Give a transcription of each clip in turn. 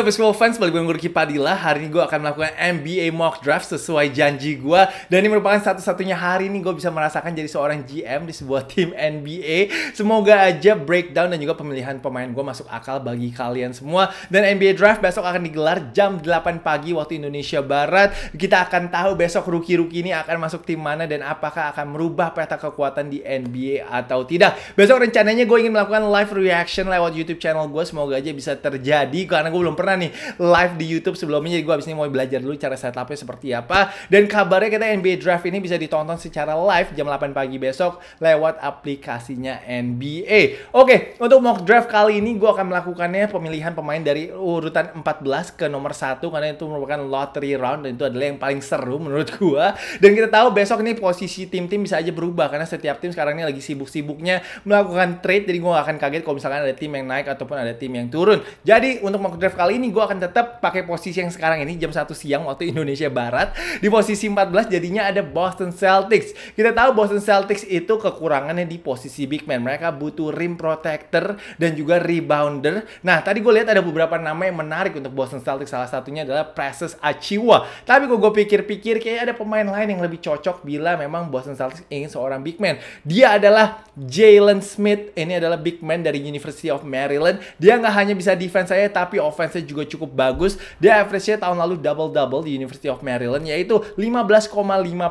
So, basketball fans, balik gue Ngurki Padilla. Hari ini gue akan melakukan NBA mock draft sesuai janji gue. Dan ini merupakan satu-satunya hari ini gue bisa merasakan jadi seorang GM di sebuah tim NBA. Semoga aja breakdown dan juga pemilihan pemain gue masuk akal bagi kalian semua. Dan NBA draft besok akan digelar jam 8 pagi waktu Indonesia Barat. Kita akan tahu besok rookie-rookie ini akan masuk tim mana dan apakah akan merubah peta kekuatan di NBA atau tidak. Besok rencananya gue ingin melakukan live reaction lewat YouTube channel gue. Semoga aja bisa terjadi karena gue belum pernah pernah nih live di YouTube sebelumnya. Jadi gue abis ini mau belajar dulu cara setupnya seperti apa. Dan kabarnya kita NBA Draft ini bisa ditonton secara live jam 8 pagi besok lewat aplikasinya NBA. Oke, untuk mock draft kali ini gue akan melakukannya pemilihan pemain dari urutan 14 ke nomor 1 karena itu merupakan lottery round dan itu adalah yang paling seru menurut gue. Dan kita tahu besok ini posisi tim-tim bisa aja berubah karena setiap tim sekarang ini lagi sibuk-sibuknya melakukan trade jadi gue gak akan kaget kalau misalkan ada tim yang naik ataupun ada tim yang turun. Jadi untuk mock draft kali ini ini gue akan tetap pakai posisi yang sekarang ini jam 1 siang waktu Indonesia Barat. Di posisi 14 jadinya ada Boston Celtics. Kita tahu Boston Celtics itu kekurangannya di posisi big man. Mereka butuh rim protector dan juga rebounder. Nah, tadi gue lihat ada beberapa nama yang menarik untuk Boston Celtics. Salah satunya adalah Precious Achiwa. Tapi kok gue pikir-pikir kayak ada pemain lain yang lebih cocok bila memang Boston Celtics ingin seorang big man. Dia adalah Jalen Smith. Ini adalah big man dari University of Maryland. Dia nggak hanya bisa defense saya tapi offense average juga cukup bagus. Dia average-nya tahun lalu double-double di University of Maryland yaitu 15,5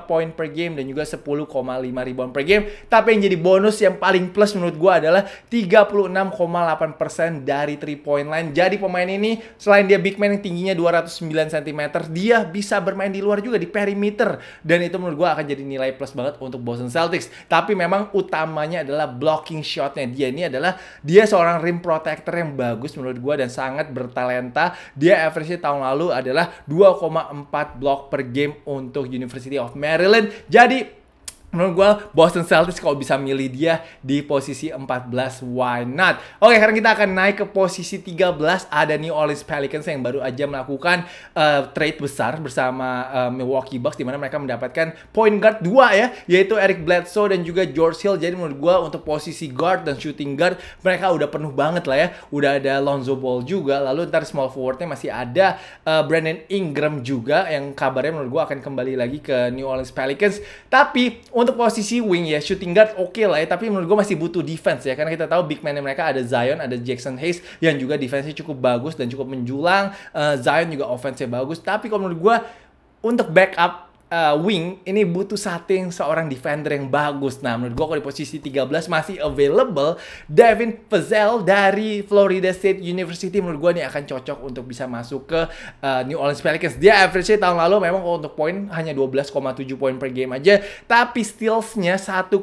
poin per game dan juga 10,5 rebound per game. Tapi yang jadi bonus yang paling plus menurut gue adalah 36,8% dari 3 point line. Jadi pemain ini selain dia big man yang tingginya 209 cm, dia bisa bermain di luar juga di perimeter dan itu menurut gue akan jadi nilai plus banget untuk Boston Celtics. Tapi memang utamanya adalah blocking shotnya dia ini adalah dia seorang rim protector yang bagus menurut gue dan sangat bertalenta Atlanta dia average tahun lalu adalah 2,4 blok per game untuk University of Maryland. Jadi Menurut gue Boston Celtics kalau bisa milih dia di posisi 14 why not? Oke sekarang kita akan naik ke posisi 13 ada New Orleans Pelicans yang baru aja melakukan uh, trade besar bersama uh, Milwaukee Bucks Dimana mereka mendapatkan point guard dua ya yaitu Eric Bledsoe dan juga George Hill. Jadi menurut gue untuk posisi guard dan shooting guard mereka udah penuh banget lah ya. Udah ada Lonzo Ball juga lalu ntar small forwardnya masih ada uh, Brandon Ingram juga yang kabarnya menurut gue akan kembali lagi ke New Orleans Pelicans. Tapi untuk posisi wing ya shooting guard oke okay lah ya tapi menurut gue masih butuh defense ya karena kita tahu big man mereka ada Zion ada Jackson Hayes yang juga defense-nya cukup bagus dan cukup menjulang uh, Zion juga offense-nya bagus tapi kalau menurut gue untuk backup uh, wing ini butuh setting seorang defender yang bagus. Nah, menurut gue kalau di posisi 13 masih available Devin Fazell dari Florida State University menurut gue ini akan cocok untuk bisa masuk ke uh, New Orleans Pelicans. Dia average tahun lalu memang untuk poin hanya 12,7 poin per game aja, tapi steals-nya 1,4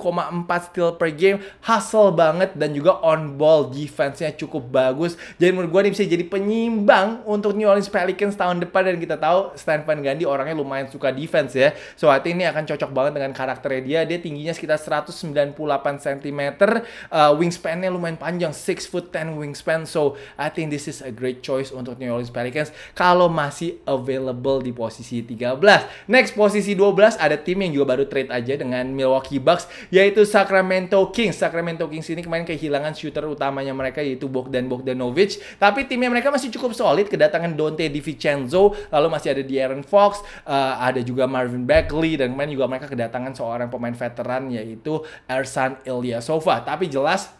steal per game, hustle banget dan juga on ball defense-nya cukup bagus. Jadi menurut gue nih bisa jadi penyimbang untuk New Orleans Pelicans tahun depan dan kita tahu Stephen Gandhi orangnya lumayan suka defense ya ya. So I ini akan cocok banget dengan karakternya dia. Dia tingginya sekitar 198 cm, uh, wingspannya lumayan panjang, 6 foot 10 wingspan. So I think this is a great choice untuk New Orleans Pelicans kalau masih available di posisi 13. Next posisi 12 ada tim yang juga baru trade aja dengan Milwaukee Bucks yaitu Sacramento Kings. Sacramento Kings ini kemarin kehilangan shooter utamanya mereka yaitu Bogdan Bogdanovic, tapi timnya mereka masih cukup solid kedatangan Dante DiVincenzo, lalu masih ada De'Aaron Fox, uh, ada juga Mar Marvin Bagley dan kemarin juga mereka kedatangan seorang pemain veteran yaitu Ersan Ilyasova. Tapi jelas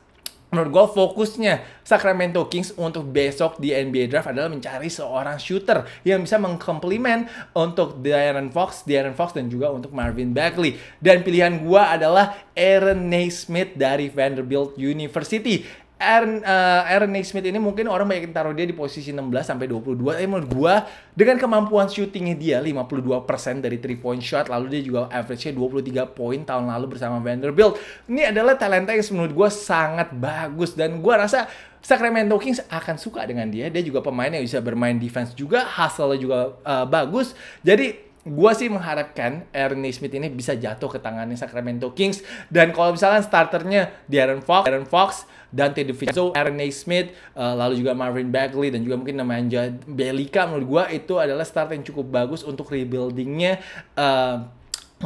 menurut gue fokusnya Sacramento Kings untuk besok di NBA Draft adalah mencari seorang shooter yang bisa mengkomplimen untuk Darren Fox, Darren Fox dan juga untuk Marvin Bagley. Dan pilihan gue adalah Aaron Naismith dari Vanderbilt University. Aaron, uh, Aaron Naismith ini mungkin orang banyak yang taruh dia di posisi 16 sampai 22. Tapi menurut gua dengan kemampuan syutingnya dia 52% dari 3 point shot, lalu dia juga average-nya 23 poin tahun lalu bersama Vanderbilt. Ini adalah talenta yang menurut gua sangat bagus dan gua rasa Sacramento Kings akan suka dengan dia. Dia juga pemain yang bisa bermain defense juga, hustle juga uh, bagus. Jadi gue sih mengharapkan Ernie Smith ini bisa jatuh ke tangannya Sacramento Kings dan kalau misalkan starternya Darren Fox, Darren Fox, dan Teddy DiVincenzo, Ernie Smith, uh, lalu juga Marvin Bagley dan juga mungkin Nemanja Belika menurut gue itu adalah start yang cukup bagus untuk rebuildingnya uh,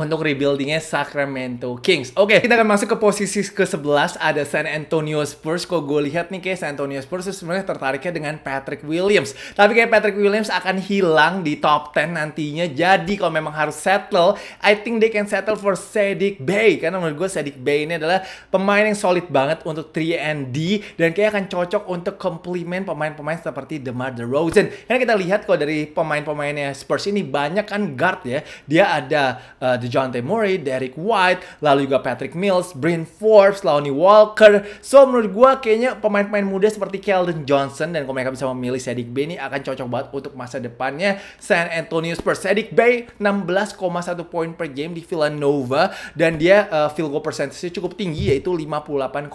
untuk rebuildingnya Sacramento Kings. Oke, okay, kita akan masuk ke posisi ke-11 ada San Antonio Spurs. Kok gue lihat nih kayak San Antonio Spurs sebenarnya tertariknya dengan Patrick Williams. Tapi kayak Patrick Williams akan hilang di top 10 nantinya. Jadi kalau memang harus settle, I think they can settle for Sadik Bay. Karena menurut gue Sadik Bay ini adalah pemain yang solid banget untuk 3 and D dan kayak akan cocok untuk komplimen pemain-pemain seperti DeMar DeRozan. Karena kita lihat kok dari pemain-pemainnya Spurs ini banyak kan guard ya. Dia ada uh, eh, The DeJounte Murray, Derek White, lalu juga Patrick Mills, Bryn Forbes, Lonnie Walker. So menurut gue kayaknya pemain-pemain muda seperti Keldon Johnson dan kalau mereka bisa memilih Cedric Bay ini akan cocok banget untuk masa depannya San Antonio Spurs. Cedric Bay 16,1 poin per game di Villanova dan dia uh, field goal percentage cukup tinggi yaitu 58,4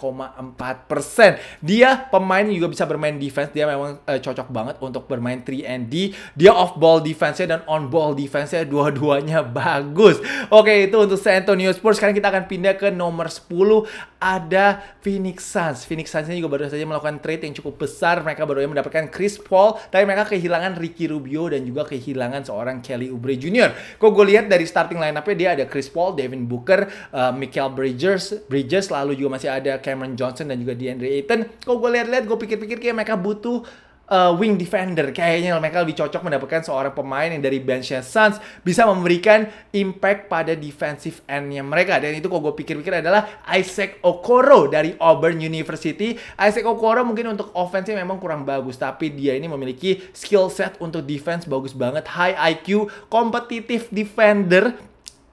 Dia pemain juga bisa bermain defense, dia memang uh, cocok banget untuk bermain 3 and D. Dia off ball defense-nya dan on ball defense-nya dua-duanya bagus. Oke, itu untuk San Antonio Spurs. Sekarang kita akan pindah ke nomor 10. Ada Phoenix Suns. Phoenix Suns ini juga baru saja melakukan trade yang cukup besar. Mereka baru saja mendapatkan Chris Paul, tapi mereka kehilangan Ricky Rubio dan juga kehilangan seorang Kelly Oubre Jr. Kok gue lihat dari starting line-up-nya dia ada Chris Paul, Devin Booker, uh, Michael Bridges, Bridges, lalu juga masih ada Cameron Johnson dan juga DeAndre Ayton. Kok gue lihat-lihat, gue pikir-pikir kayak mereka butuh uh, wing defender. Kayaknya mereka lebih cocok mendapatkan seorang pemain yang dari benchnya Suns bisa memberikan impact pada defensive endnya mereka. Dan itu kok gue pikir-pikir adalah Isaac Okoro dari Auburn University. Isaac Okoro mungkin untuk offense memang kurang bagus, tapi dia ini memiliki skill set untuk defense bagus banget, high IQ, kompetitif defender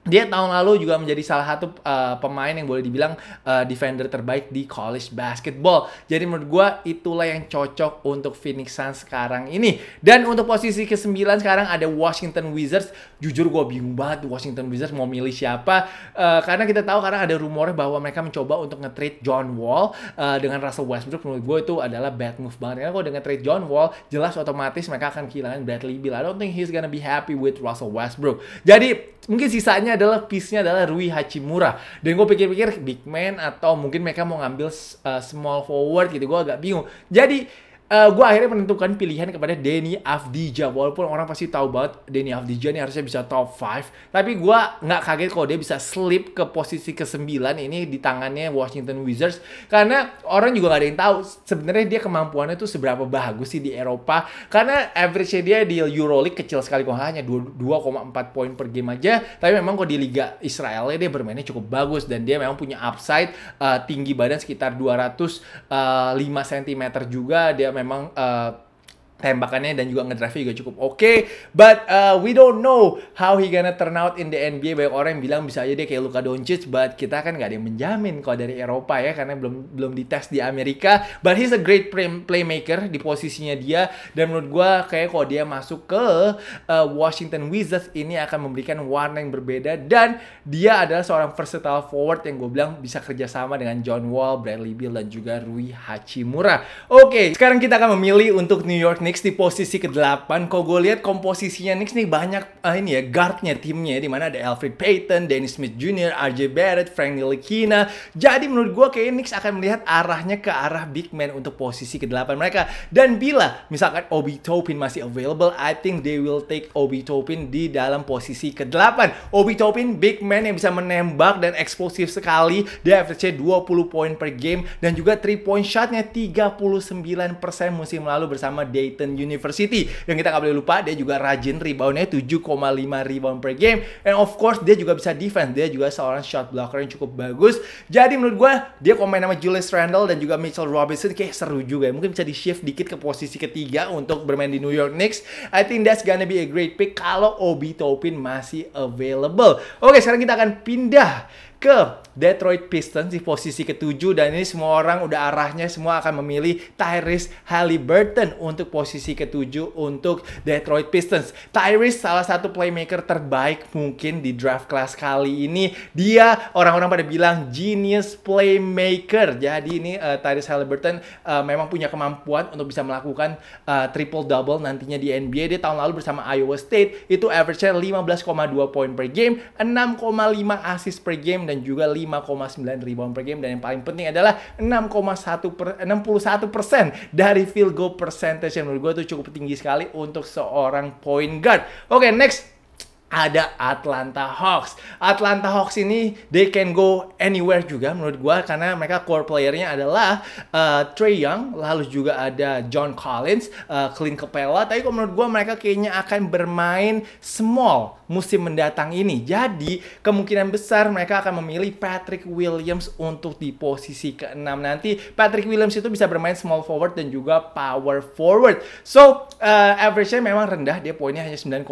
dia tahun lalu juga menjadi salah satu uh, pemain yang boleh dibilang uh, defender terbaik di college basketball. Jadi menurut gue itulah yang cocok untuk Phoenix Suns sekarang ini. Dan untuk posisi ke-9 sekarang ada Washington Wizards. Jujur gue bingung banget Washington Wizards mau milih siapa. Uh, karena kita tahu karena ada rumor bahwa mereka mencoba untuk nge John Wall uh, dengan Russell Westbrook. Menurut gue itu adalah bad move banget. Karena kalau dengan trade John Wall, jelas otomatis mereka akan kehilangan Bradley Beal. I don't think he's gonna be happy with Russell Westbrook. Jadi mungkin sisanya adalah piece-nya adalah Rui Hachimura dan gue pikir-pikir big man atau mungkin mereka mau ngambil uh, small forward gitu gue agak bingung jadi uh, eh, gue akhirnya menentukan pilihan kepada Denny Afdija. Walaupun orang pasti tahu banget Denny Afdija ini harusnya bisa top 5. Tapi gue nggak kaget kalau dia bisa slip ke posisi ke-9 ini di tangannya Washington Wizards. Karena orang juga nggak ada yang tahu sebenarnya dia kemampuannya tuh seberapa bagus sih di Eropa. Karena average dia di EuroLeague kecil sekali kok hanya 2,4 poin per game aja. Tapi memang kok di Liga Israel dia bermainnya cukup bagus dan dia memang punya upside uh, tinggi badan sekitar 205 cm eh, juga dia memang uh, tembakannya dan juga ngedrive juga cukup oke. Okay. But uh, we don't know how he gonna turn out in the NBA. Banyak orang yang bilang bisa aja dia kayak Luka Doncic, but kita kan gak ada yang menjamin kalau dari Eropa ya karena belum belum dites di Amerika. But he's a great play playmaker di posisinya dia dan menurut gue kayak kalau dia masuk ke uh, Washington Wizards ini akan memberikan warna yang berbeda dan dia adalah seorang versatile forward yang gue bilang bisa kerjasama dengan John Wall, Bradley Beal dan juga Rui Hachimura. Oke, okay, sekarang kita akan memilih untuk New York Knicks di posisi ke-8. Kok gue lihat komposisinya Knicks nih banyak uh, ini ya guardnya timnya di mana ada Alfred Payton, Dennis Smith Jr., RJ Barrett, Frank Ntilikina. Jadi menurut gue kayak Knicks akan melihat arahnya ke arah big man untuk posisi ke-8 mereka. Dan bila misalkan Obi Topin masih available, I think they will take Obi Topin di dalam posisi ke-8. Obi Topin big man yang bisa menembak dan eksplosif sekali. Dia average 20 poin per game dan juga 3 point shotnya 39% musim lalu bersama Day Dayton University. Dan kita nggak boleh lupa dia juga rajin reboundnya 7,5 rebound per game. And of course dia juga bisa defense. Dia juga seorang shot blocker yang cukup bagus. Jadi menurut gue dia komen sama Julius Randle dan juga Mitchell Robinson kayak seru juga. Ya. Mungkin bisa di shift dikit ke posisi ketiga untuk bermain di New York Knicks. I think that's gonna be a great pick kalau Obi Topin masih available. Oke sekarang kita akan pindah ke Detroit Pistons di posisi ketujuh dan ini semua orang udah arahnya semua akan memilih Tyrese Halliburton untuk posisi ketujuh untuk Detroit Pistons. Tyrese salah satu playmaker terbaik mungkin di draft class kali ini. Dia orang-orang pada bilang genius playmaker. Jadi ini uh, Tyrese Halliburton uh, memang punya kemampuan untuk bisa melakukan uh, eh, triple double nantinya di NBA. Dia tahun lalu bersama Iowa State itu average-nya 15,2 poin per game, 6,5 assist per game dan juga 5 5,9 rebound per game dan yang paling penting adalah 6,1 per, 61 persen dari field goal percentage yang menurut gue itu cukup tinggi sekali untuk seorang point guard. Oke, okay, next ada Atlanta Hawks. Atlanta Hawks ini they can go anywhere juga menurut gue karena mereka core playernya adalah uh, eh, Trey Young, lalu juga ada John Collins, uh, Clint Capella. Tapi kalau menurut gue mereka kayaknya akan bermain small musim mendatang ini. Jadi kemungkinan besar mereka akan memilih Patrick Williams untuk di posisi keenam nanti. Patrick Williams itu bisa bermain small forward dan juga power forward. So uh, average-nya memang rendah, dia poinnya hanya 9,2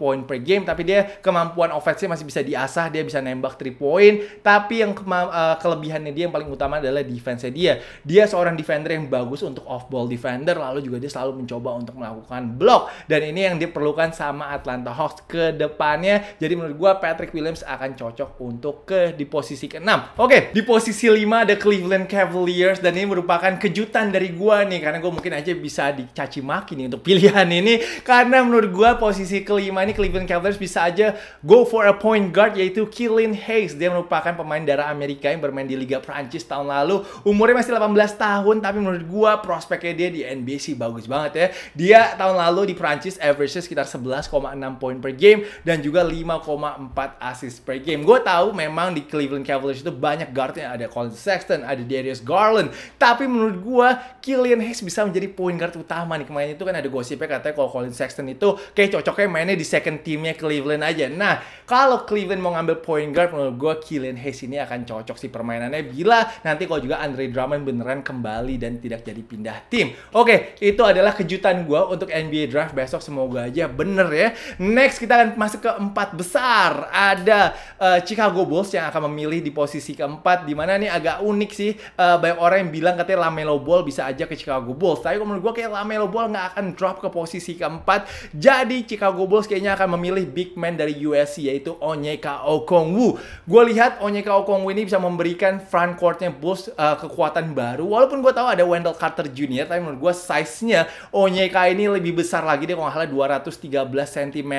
poin per game game tapi dia kemampuan offense nya masih bisa diasah, dia bisa nembak 3 point, tapi yang uh, kelebihannya dia yang paling utama adalah defense-nya dia. Dia seorang defender yang bagus untuk off ball defender lalu juga dia selalu mencoba untuk melakukan block dan ini yang diperlukan sama Atlanta Hawks ke depannya. Jadi menurut gua Patrick Williams akan cocok untuk ke di posisi ke-6. Oke, okay, di posisi 5 ada Cleveland Cavaliers dan ini merupakan kejutan dari gua nih karena gua mungkin aja bisa dicaci maki nih untuk pilihan ini karena menurut gua posisi kelima ini Cleveland Cavaliers bisa aja go for a point guard yaitu Killian Hayes. Dia merupakan pemain darah Amerika yang bermain di Liga Prancis tahun lalu. Umurnya masih 18 tahun tapi menurut gua prospeknya dia di NBA sih bagus banget ya. Dia tahun lalu di Prancis average sekitar 11,6 poin per game dan juga 5,4 assist per game. Gue tahu memang di Cleveland Cavaliers itu banyak guard yang ada Colin Sexton, ada Darius Garland. Tapi menurut gue Killian Hayes bisa menjadi point guard utama nih kemarin itu kan ada gosipnya katanya kalau Colin Sexton itu kayak cocoknya mainnya di second teamnya Cleveland aja. Nah, Kalau Cleveland mau ngambil point guard, menurut gue Killian Hayes ini akan cocok sih permainannya. Bila nanti kalau juga Andre Drummond beneran kembali dan tidak jadi pindah tim. Oke, okay, itu adalah kejutan gue untuk NBA Draft besok. Semoga aja bener ya. Next, kita akan masuk ke empat besar. Ada uh, Chicago Bulls yang akan memilih di posisi keempat. Dimana nih agak unik sih. Uh, banyak orang yang bilang katanya Lamelo Ball bisa aja ke Chicago Bulls. Tapi menurut gue kayak Lamelo Ball nggak akan drop ke posisi keempat. Jadi Chicago Bulls kayaknya akan memilih big man dari USC yaitu yaitu Onyeka Okongwu. Gue lihat Onyeka Okongwu ini bisa memberikan front courtnya Bulls uh, kekuatan baru. Walaupun gue tahu ada Wendell Carter Jr. Tapi menurut gue size-nya Onyeka ini lebih besar lagi. deh. kalau nggak salah 213 cm.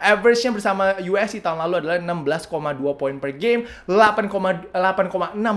Average-nya bersama USC tahun lalu adalah 16,2 poin per game, 8,6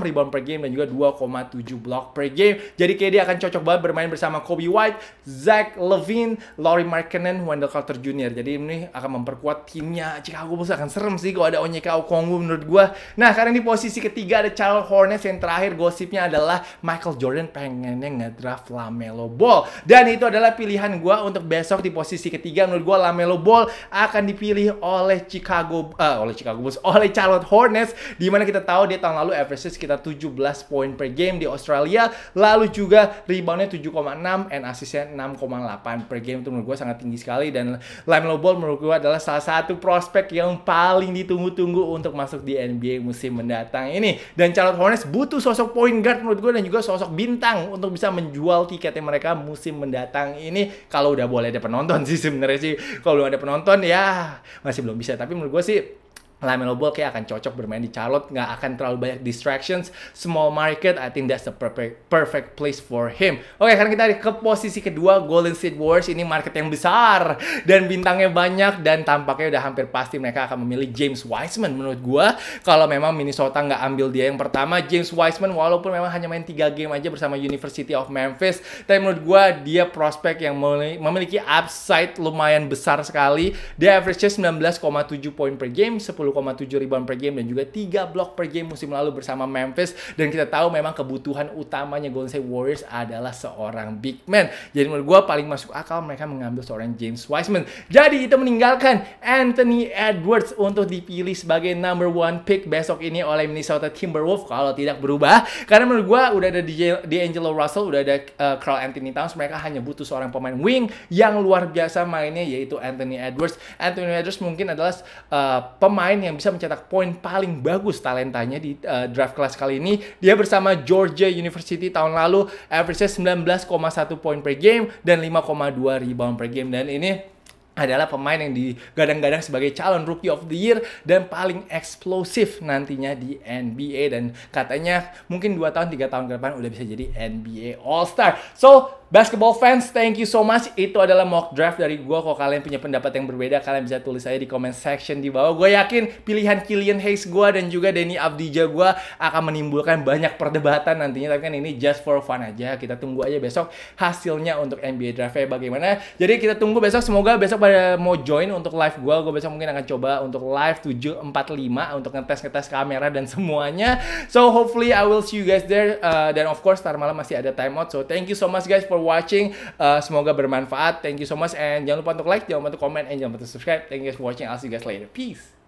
rebound per game, dan juga 2,7 block per game. Jadi kayak dia akan cocok banget bermain bersama Kobe White, Zach Levine, Laurie Markkinen, Wendell Carter Jr. Jadi ini akan memperkuat timnya Chicago Bulls akan serem sih kalau ada Onyeka Okongwu menurut gue. Nah, karena di posisi ketiga ada Charles Hornets yang terakhir gosipnya adalah Michael Jordan pengennya ngedraft Lamelo Ball. Dan itu adalah pilihan gue untuk besok di posisi ketiga menurut gue Lamelo Ball akan dipilih oleh Chicago uh, oleh Chicago Bulls, oleh Charlotte Hornets di mana kita tahu dia tahun lalu average sekitar 17 poin per game di Australia, lalu juga reboundnya 7,6 and assistnya 6,8 per game itu menurut gue sangat tinggi sekali dan Lamelo Ball menurut gue adalah salah satu prospek yang paling ditunggu-tunggu untuk masuk di NBA musim mendatang ini. Dan Charlotte Hornets butuh sosok point guard menurut gue dan juga sosok bintang untuk bisa menjual tiketnya mereka musim mendatang ini. Kalau udah boleh ada penonton sih sebenarnya sih. Kalau belum ada penonton ya masih belum bisa. Tapi menurut gue sih Lamelo Ball kayak akan cocok bermain di Charlotte, nggak akan terlalu banyak distractions, small market, I think that's the perfect, perfect place for him. Oke, sekarang kita ke posisi kedua, Golden State Warriors, ini market yang besar, dan bintangnya banyak, dan tampaknya udah hampir pasti mereka akan memilih James Wiseman menurut gue, kalau memang Minnesota nggak ambil dia yang pertama, James Wiseman walaupun memang hanya main 3 game aja bersama University of Memphis, tapi menurut gue dia prospek yang memiliki upside lumayan besar sekali, dia average-nya 19,7 poin per game, 10 20,7 rebound per game dan juga 3 blok per game musim lalu bersama Memphis dan kita tahu memang kebutuhan utamanya Golden State Warriors adalah seorang big man. Jadi menurut gue paling masuk akal mereka mengambil seorang James Wiseman. Jadi itu meninggalkan Anthony Edwards untuk dipilih sebagai number one pick besok ini oleh Minnesota Timberwolves kalau tidak berubah karena menurut gue udah ada di Angelo Russell, udah ada uh, Anthony Towns, mereka hanya butuh seorang pemain wing yang luar biasa mainnya yaitu Anthony Edwards. Anthony Edwards mungkin adalah uh, pemain yang bisa mencetak poin paling bagus talentanya di uh, draft kelas kali ini. Dia bersama Georgia University tahun lalu average 19,1 poin per game dan 5,2 rebound per game dan ini adalah pemain yang digadang-gadang sebagai calon rookie of the year dan paling eksplosif nantinya di NBA dan katanya mungkin 2 tahun 3 tahun ke depan udah bisa jadi NBA All Star. So, Basketball fans, thank you so much. Itu adalah mock draft dari gue. Kalau kalian punya pendapat yang berbeda, kalian bisa tulis aja di comment section di bawah. Gue yakin pilihan Killian Hayes gue dan juga Denny Abdija gue akan menimbulkan banyak perdebatan nantinya. Tapi kan ini just for fun aja. Kita tunggu aja besok hasilnya untuk NBA draftnya bagaimana. Jadi kita tunggu besok. Semoga besok pada mau join untuk live gue. Gue besok mungkin akan coba untuk live 745 untuk ngetes-ngetes kamera dan semuanya. So hopefully I will see you guys there. Uh, dan of course, ntar malam masih ada timeout. So thank you so much guys for watching. Uh, semoga bermanfaat. Thank you so much and jangan lupa untuk like, jangan lupa untuk comment, and jangan lupa untuk subscribe. Thank you guys for watching. I'll see you guys later. Peace.